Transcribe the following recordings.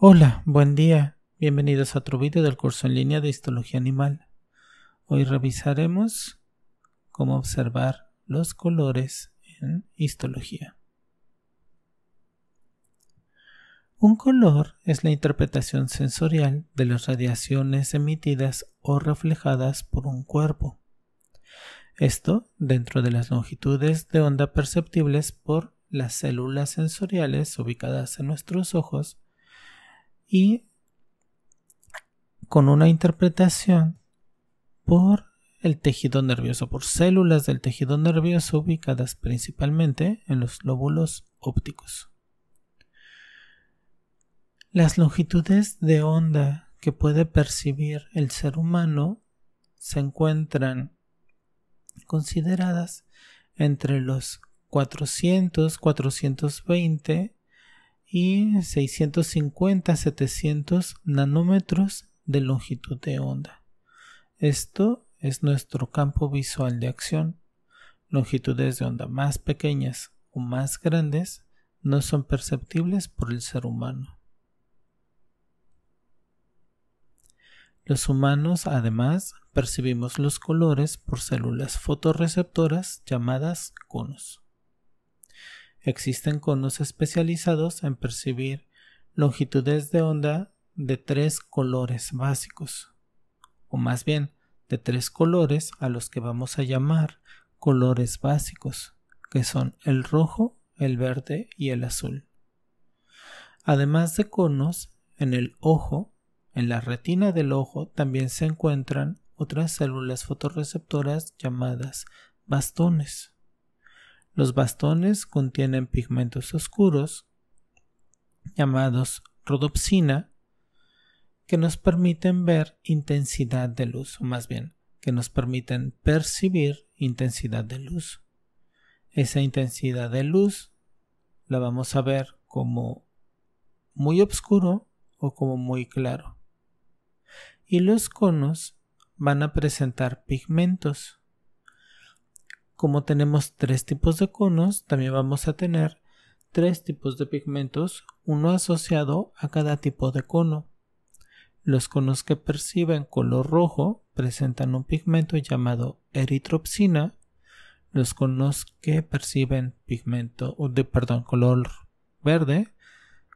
Hola, buen día. Bienvenidos a otro vídeo del curso en línea de Histología Animal. Hoy revisaremos cómo observar los colores en histología. Un color es la interpretación sensorial de las radiaciones emitidas o reflejadas por un cuerpo. Esto dentro de las longitudes de onda perceptibles por las células sensoriales ubicadas en nuestros ojos y con una interpretación por el tejido nervioso, por células del tejido nervioso ubicadas principalmente en los lóbulos ópticos. Las longitudes de onda que puede percibir el ser humano se encuentran consideradas entre los 400, 420 y 650 700 nanómetros de longitud de onda. Esto es nuestro campo visual de acción. Longitudes de onda más pequeñas o más grandes no son perceptibles por el ser humano. Los humanos además percibimos los colores por células fotorreceptoras llamadas conos. Existen conos especializados en percibir longitudes de onda de tres colores básicos, o más bien de tres colores a los que vamos a llamar colores básicos, que son el rojo, el verde y el azul. Además de conos, en el ojo, en la retina del ojo también se encuentran otras células fotorreceptoras llamadas bastones. Los bastones contienen pigmentos oscuros llamados rodopsina que nos permiten ver intensidad de luz, o más bien, que nos permiten percibir intensidad de luz. Esa intensidad de luz la vamos a ver como muy oscuro o como muy claro. Y los conos van a presentar pigmentos como tenemos tres tipos de conos, también vamos a tener tres tipos de pigmentos, uno asociado a cada tipo de cono. Los conos que perciben color rojo presentan un pigmento llamado eritropsina. Los conos que perciben pigmento, de, perdón, color verde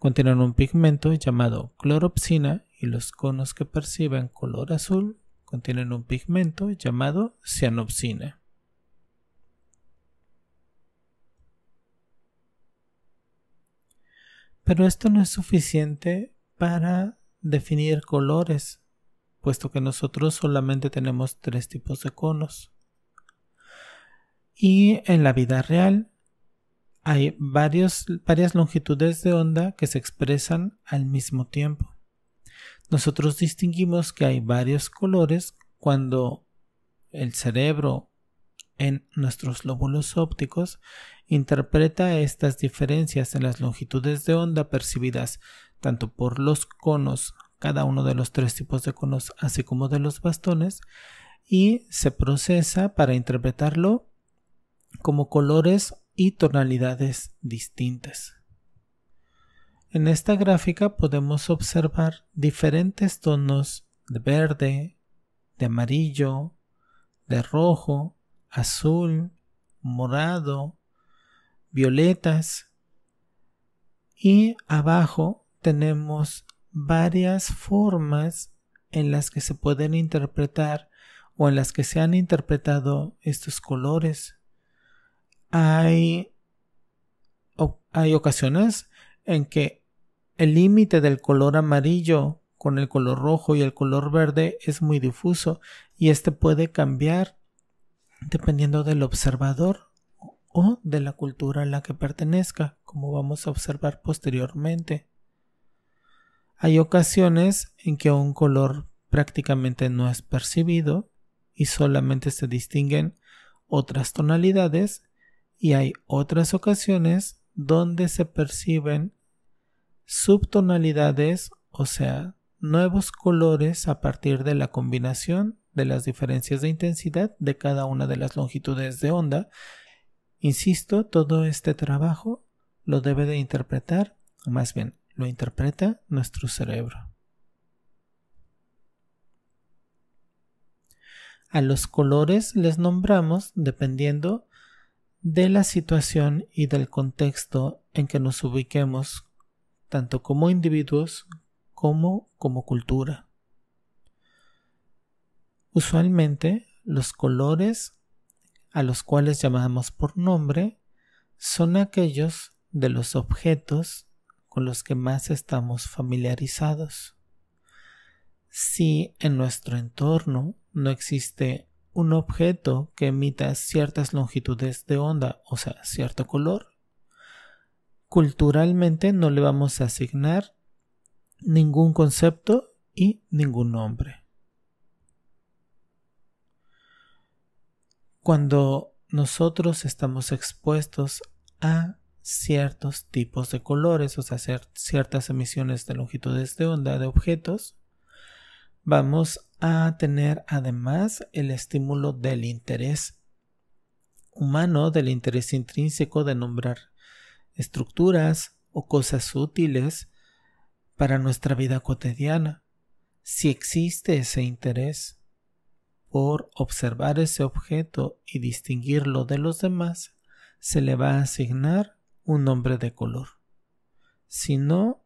contienen un pigmento llamado cloropsina y los conos que perciben color azul contienen un pigmento llamado cianopsina. Pero esto no es suficiente para definir colores, puesto que nosotros solamente tenemos tres tipos de conos. Y en la vida real hay varias longitudes de onda que se expresan al mismo tiempo. Nosotros distinguimos que hay varios colores cuando el cerebro en nuestros lóbulos ópticos interpreta estas diferencias en las longitudes de onda percibidas tanto por los conos, cada uno de los tres tipos de conos, así como de los bastones, y se procesa para interpretarlo como colores y tonalidades distintas. En esta gráfica podemos observar diferentes tonos de verde, de amarillo, de rojo, azul, morado, violetas. Y abajo tenemos varias formas en las que se pueden interpretar o en las que se han interpretado estos colores. Hay, hay ocasiones en que el límite del color amarillo con el color rojo y el color verde es muy difuso y este puede cambiar dependiendo del observador o de la cultura a la que pertenezca, como vamos a observar posteriormente. Hay ocasiones en que un color prácticamente no es percibido y solamente se distinguen otras tonalidades y hay otras ocasiones donde se perciben subtonalidades, o sea, nuevos colores a partir de la combinación de las diferencias de intensidad de cada una de las longitudes de onda Insisto, todo este trabajo lo debe de interpretar, o más bien, lo interpreta nuestro cerebro. A los colores les nombramos dependiendo de la situación y del contexto en que nos ubiquemos, tanto como individuos como como cultura. Usualmente los colores a los cuales llamamos por nombre, son aquellos de los objetos con los que más estamos familiarizados. Si en nuestro entorno no existe un objeto que emita ciertas longitudes de onda, o sea, cierto color, culturalmente no le vamos a asignar ningún concepto y ningún nombre. cuando nosotros estamos expuestos a ciertos tipos de colores, o sea, ciertas emisiones de longitudes de onda de objetos, vamos a tener además el estímulo del interés humano, del interés intrínseco de nombrar estructuras o cosas útiles para nuestra vida cotidiana. Si existe ese interés, por observar ese objeto y distinguirlo de los demás, se le va a asignar un nombre de color. Si no,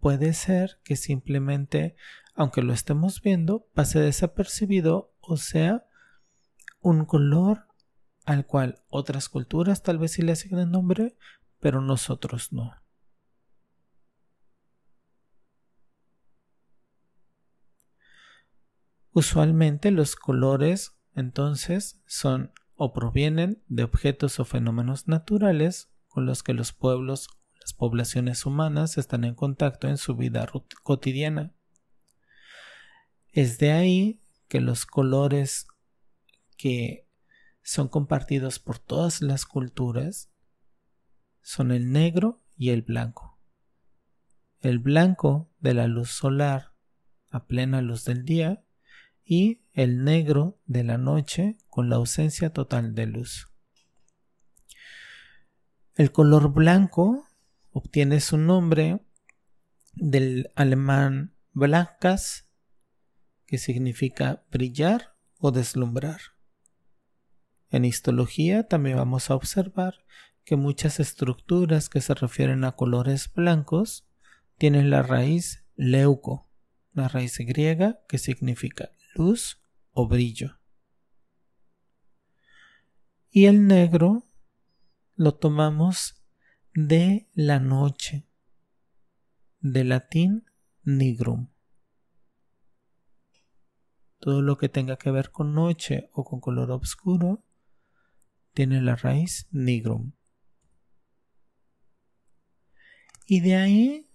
puede ser que simplemente, aunque lo estemos viendo, pase desapercibido o sea un color al cual otras culturas tal vez sí le asignen nombre, pero nosotros no. Usualmente los colores entonces son o provienen de objetos o fenómenos naturales con los que los pueblos o las poblaciones humanas están en contacto en su vida cotidiana. Es de ahí que los colores que son compartidos por todas las culturas son el negro y el blanco. El blanco de la luz solar a plena luz del día y el negro de la noche con la ausencia total de luz. El color blanco obtiene su nombre del alemán blancas, que significa brillar o deslumbrar. En histología también vamos a observar que muchas estructuras que se refieren a colores blancos tienen la raíz leuco, la raíz griega que significa luz o brillo. Y el negro lo tomamos de la noche, de latín nigrum. Todo lo que tenga que ver con noche o con color oscuro tiene la raíz nigrum. Y de ahí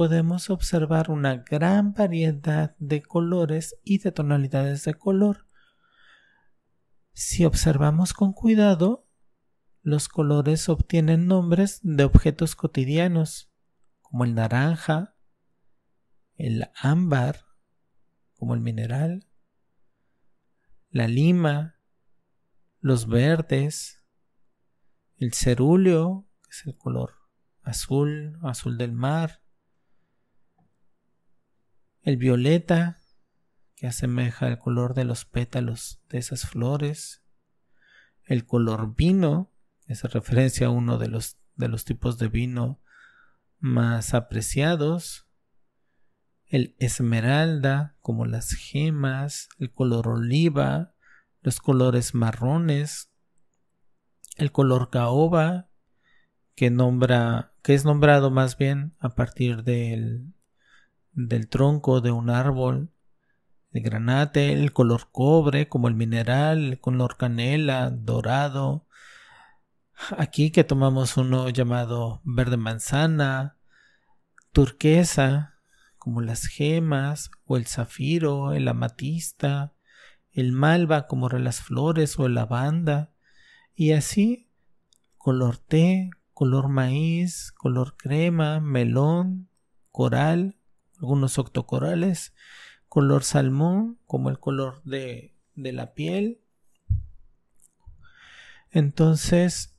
podemos observar una gran variedad de colores y de tonalidades de color. Si observamos con cuidado, los colores obtienen nombres de objetos cotidianos, como el naranja, el ámbar, como el mineral, la lima, los verdes, el cerúleo, que es el color azul, azul del mar, el violeta, que asemeja el color de los pétalos de esas flores. El color vino, es referencia a uno de los, de los tipos de vino más apreciados. El esmeralda, como las gemas, el color oliva, los colores marrones, el color caoba, que, nombra, que es nombrado más bien a partir del, del tronco de un árbol. de granate, el color cobre, como el mineral, el color canela, dorado. Aquí que tomamos uno llamado verde manzana, turquesa, como las gemas, o el zafiro, el amatista, el malva, como las flores o el lavanda. Y así, color té, color maíz, color crema, melón, coral algunos octocorales, color salmón, como el color de, la piel. Entonces,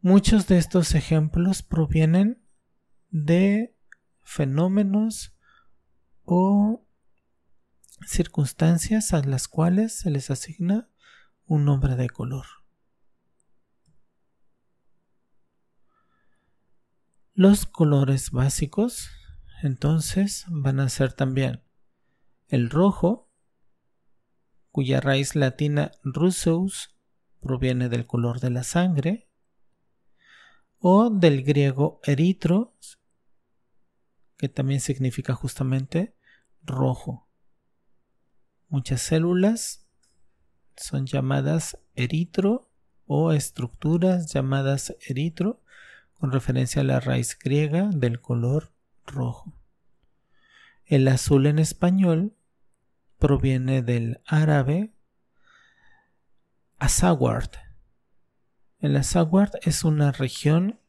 muchos de estos ejemplos provienen de fenómenos o circunstancias a las cuales se les asigna un nombre de color. Los colores básicos entonces van a ser también el rojo, cuya raíz latina rusus proviene del color de la sangre, o del griego eritros, que también significa justamente rojo. Muchas células son llamadas eritro o estructuras llamadas eritro con referencia a la raíz griega del color rojo. El azul en español proviene del árabe azaward. El azaward es una región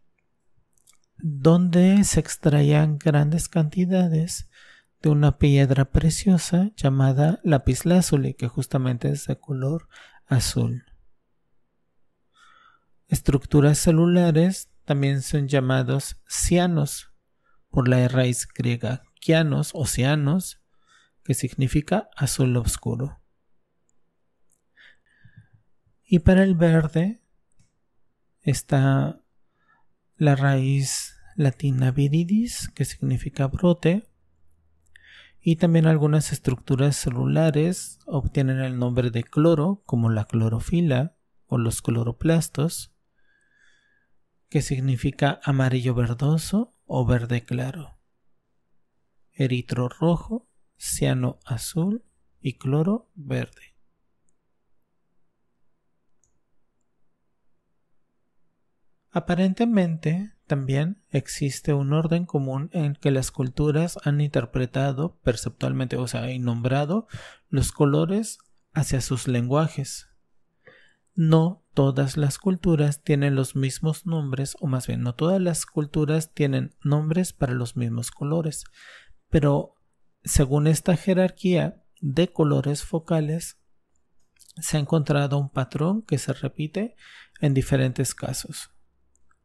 donde se extraían grandes cantidades de una piedra preciosa llamada lapislázuli, que justamente es de color azul. Estructuras celulares también son llamados cianos por la raíz griega kianos, oceanos que significa azul oscuro. Y para el verde está la raíz latina viridis, que significa brote, y también algunas estructuras celulares obtienen el nombre de cloro, como la clorofila o los cloroplastos, que significa amarillo verdoso o verde claro. Eritro rojo, ciano azul y cloro verde. Aparentemente, también existe un orden común en que las culturas han interpretado perceptualmente, o sea, y nombrado los colores hacia sus lenguajes, no todas las culturas tienen los mismos nombres, o más bien, no todas las culturas tienen nombres para los mismos colores, pero según esta jerarquía de colores focales, se ha encontrado un patrón que se repite en diferentes casos.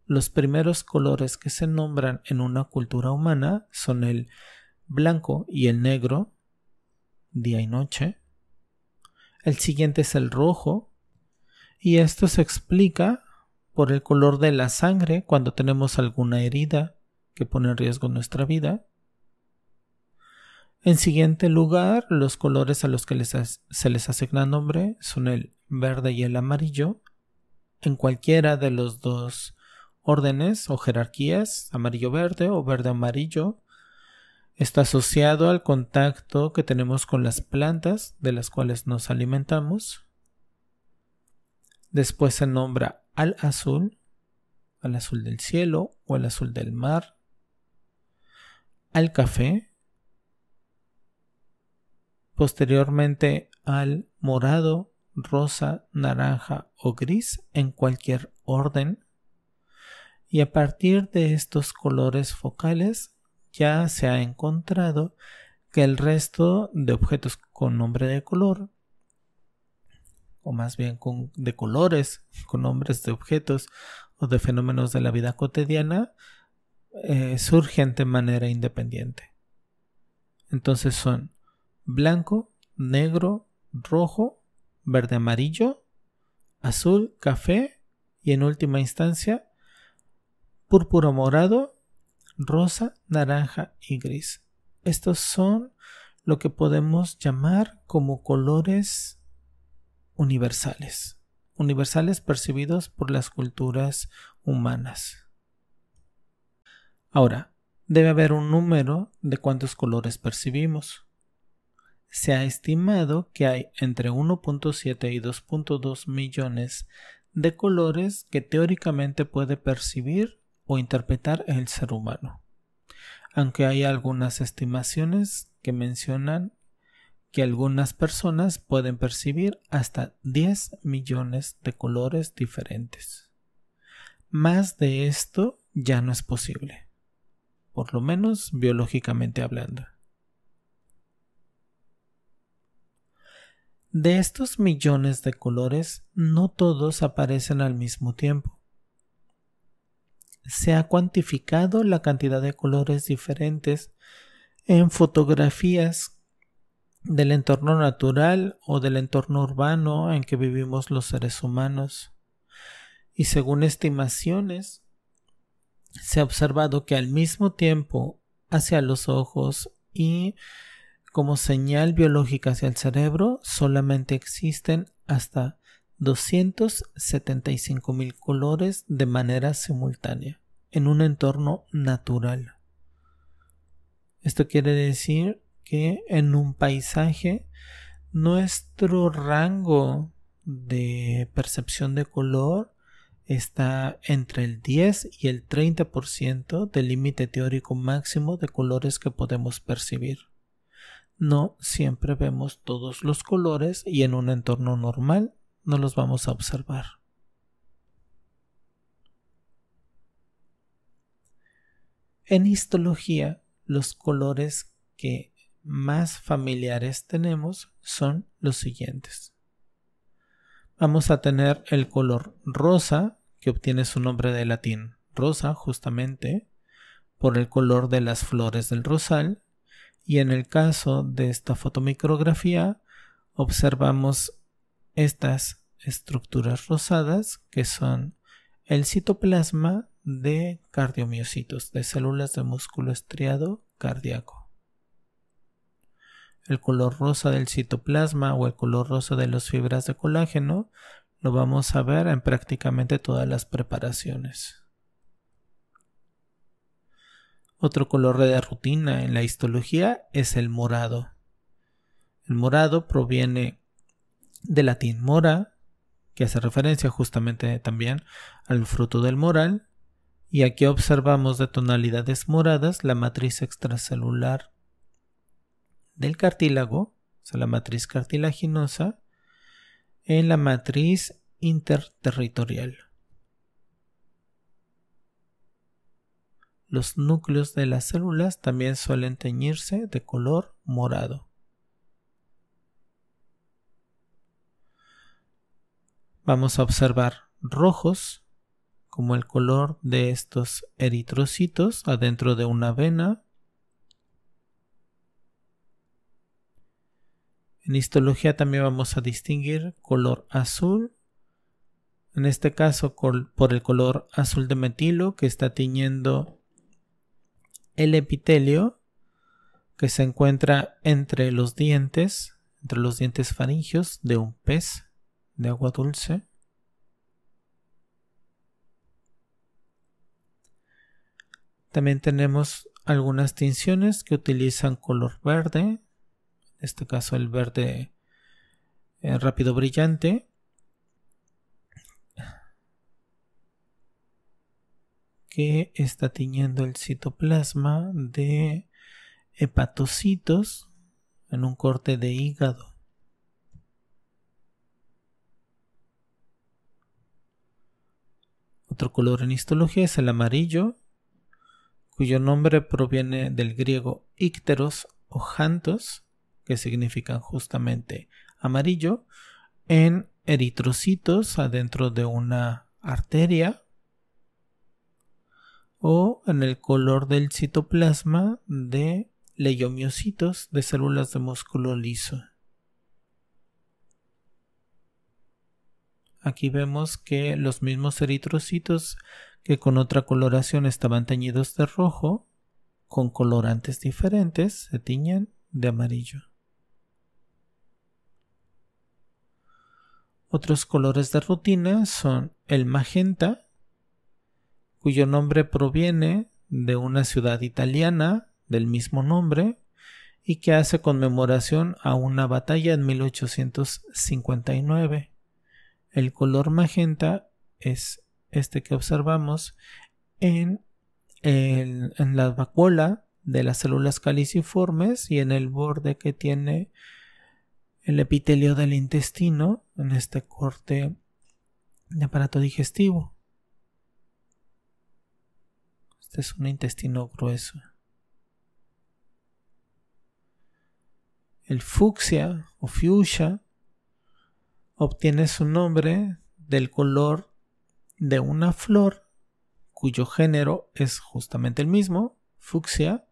Los primeros colores que se nombran en una cultura humana son el blanco y el negro, día y noche. El siguiente es el rojo, y esto se explica por el color de la sangre cuando tenemos alguna herida que pone en riesgo nuestra vida. En siguiente lugar, los colores a los que se les asigna nombre son el verde y el amarillo. En cualquiera de los dos órdenes o jerarquías, amarillo-verde o verde-amarillo, está asociado al contacto que tenemos con las plantas de las cuales nos alimentamos. Después se nombra al azul, al azul del cielo o al azul del mar, al café, posteriormente al morado, rosa, naranja o gris en cualquier orden. Y a partir de estos colores focales ya se ha encontrado que el resto de objetos con nombre de color o más bien de colores, con nombres de objetos o de fenómenos de la vida cotidiana, eh, surgen de manera independiente. Entonces son blanco, negro, rojo, verde amarillo, azul, café y en última instancia púrpura morado, rosa, naranja y gris. Estos son lo que podemos llamar como colores universales, universales percibidos por las culturas humanas. Ahora, debe haber un número de cuántos colores percibimos. Se ha estimado que hay entre 1.7 y 2.2 millones de colores que teóricamente puede percibir o interpretar el ser humano, aunque hay algunas estimaciones que mencionan que algunas personas pueden percibir hasta 10 millones de colores diferentes. Más de esto ya no es posible, por lo menos biológicamente hablando. De estos millones de colores, no todos aparecen al mismo tiempo. Se ha cuantificado la cantidad de colores diferentes en fotografías del entorno natural o del entorno urbano en que vivimos los seres humanos. Y según estimaciones, se ha observado que al mismo tiempo hacia los ojos y como señal biológica hacia el cerebro solamente existen hasta 275 mil colores de manera simultánea en un entorno natural. Esto quiere decir que en un paisaje nuestro rango de percepción de color está entre el 10 y el 30% del límite teórico máximo de colores que podemos percibir. No siempre vemos todos los colores y en un entorno normal no los vamos a observar. En histología, los colores que más familiares tenemos son los siguientes. Vamos a tener el color rosa, que obtiene su nombre de latín, rosa justamente, por el color de las flores del rosal, y en el caso de esta fotomicrografía observamos estas estructuras rosadas que son el citoplasma de cardiomiocitos, de células de músculo estriado cardíaco el color rosa del citoplasma o el color rosa de las fibras de colágeno, lo vamos a ver en prácticamente todas las preparaciones. Otro color de rutina en la histología es el morado. El morado proviene del latín mora, que hace referencia justamente también al fruto del moral, y aquí observamos de tonalidades moradas la matriz extracelular del cartílago, o sea, la matriz cartilaginosa, en la matriz interterritorial. Los núcleos de las células también suelen teñirse de color morado. Vamos a observar rojos como el color de estos eritrocitos adentro de una vena En histología también vamos a distinguir color azul, en este caso por el color azul de metilo que está tiñendo el epitelio que se encuentra entre los dientes, entre los dientes faringios de un pez de agua dulce. También tenemos algunas tinciones que utilizan color verde, en este caso el verde eh, rápido brillante. que está tiñendo el citoplasma de hepatocitos en un corte de hígado. Otro color en histología es el amarillo, cuyo nombre proviene del griego ícteros o jantos, que significan justamente amarillo, en eritrocitos adentro de una arteria o en el color del citoplasma de leiomiocitos de células de músculo liso. Aquí vemos que los mismos eritrocitos que con otra coloración estaban teñidos de rojo, con colorantes diferentes, se tiñen de amarillo. Otros colores de rutina son el magenta, cuyo nombre proviene de una ciudad italiana del mismo nombre y que hace conmemoración a una batalla en 1859. El color magenta es este que observamos en, en la vacuola de las células caliciformes y en el borde que tiene el epitelio del intestino en este corte de aparato digestivo. Este es un intestino grueso. El fucsia o fuchsia obtiene su nombre del color de una flor cuyo género es justamente el mismo, fucsia.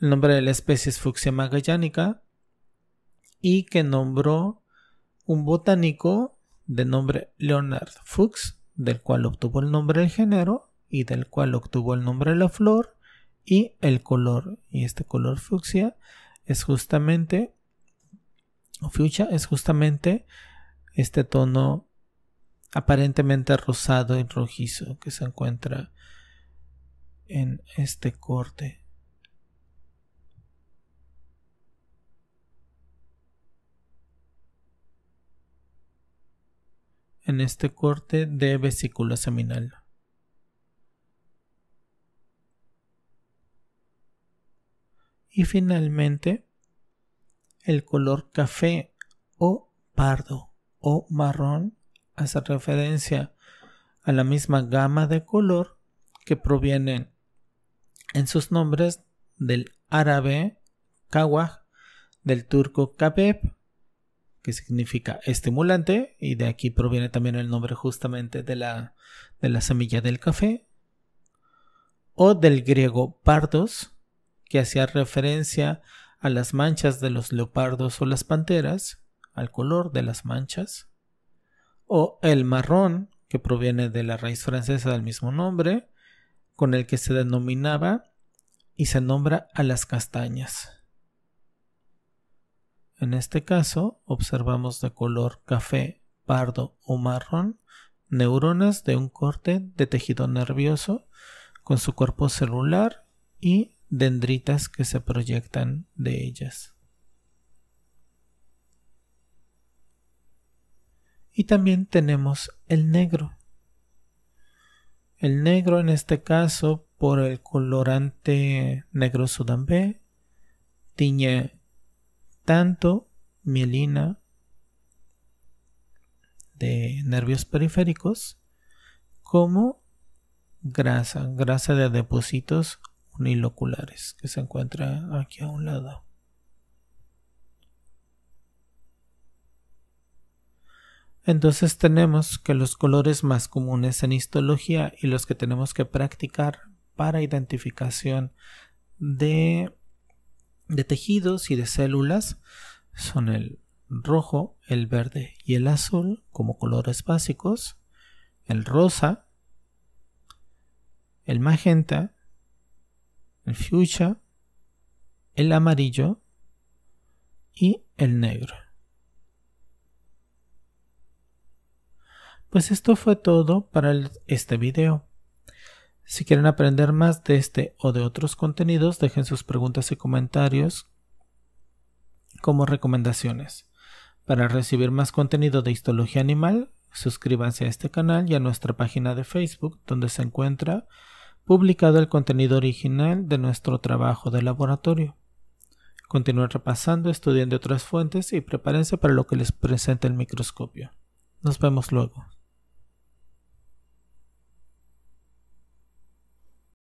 El nombre de la especie es fucsia magallánica y que nombró un botánico de nombre Leonard Fuchs, del cual obtuvo el nombre del género y del cual obtuvo el nombre de la flor y el color. Y este color fucsia es justamente, o fuchsia es justamente este tono aparentemente rosado y rojizo que se encuentra en este corte. en este corte de vesícula seminal. Y finalmente, el color café o pardo o marrón hace referencia a la misma gama de color que provienen en sus nombres del árabe kawaj, del turco kabeb que significa estimulante, y de aquí proviene también el nombre justamente de la, de la semilla del café, o del griego pardos, que hacía referencia a las manchas de los leopardos o las panteras, al color de las manchas, o el marrón, que proviene de la raíz francesa del mismo nombre, con el que se denominaba y se nombra a las castañas. En este caso, observamos de color café, pardo o marrón neuronas de un corte de tejido nervioso con su cuerpo celular y dendritas que se proyectan de ellas. Y también tenemos el negro. El negro en este caso por el colorante negro sudambé tiñe tanto mielina de nervios periféricos como grasa, grasa de depósitos uniloculares que se encuentra aquí a un lado. Entonces tenemos que los colores más comunes en histología y los que tenemos que practicar para identificación de de tejidos y de células son el rojo, el verde y el azul como colores básicos, el rosa, el magenta, el fuchsia, el amarillo y el negro. Pues esto fue todo para este video. Si quieren aprender más de este o de otros contenidos, dejen sus preguntas y comentarios como recomendaciones. Para recibir más contenido de histología animal, suscríbanse a este canal y a nuestra página de Facebook, donde se encuentra publicado el contenido original de nuestro trabajo de laboratorio. Continúen repasando, estudiando otras fuentes y prepárense para lo que les presenta el microscopio. Nos vemos luego.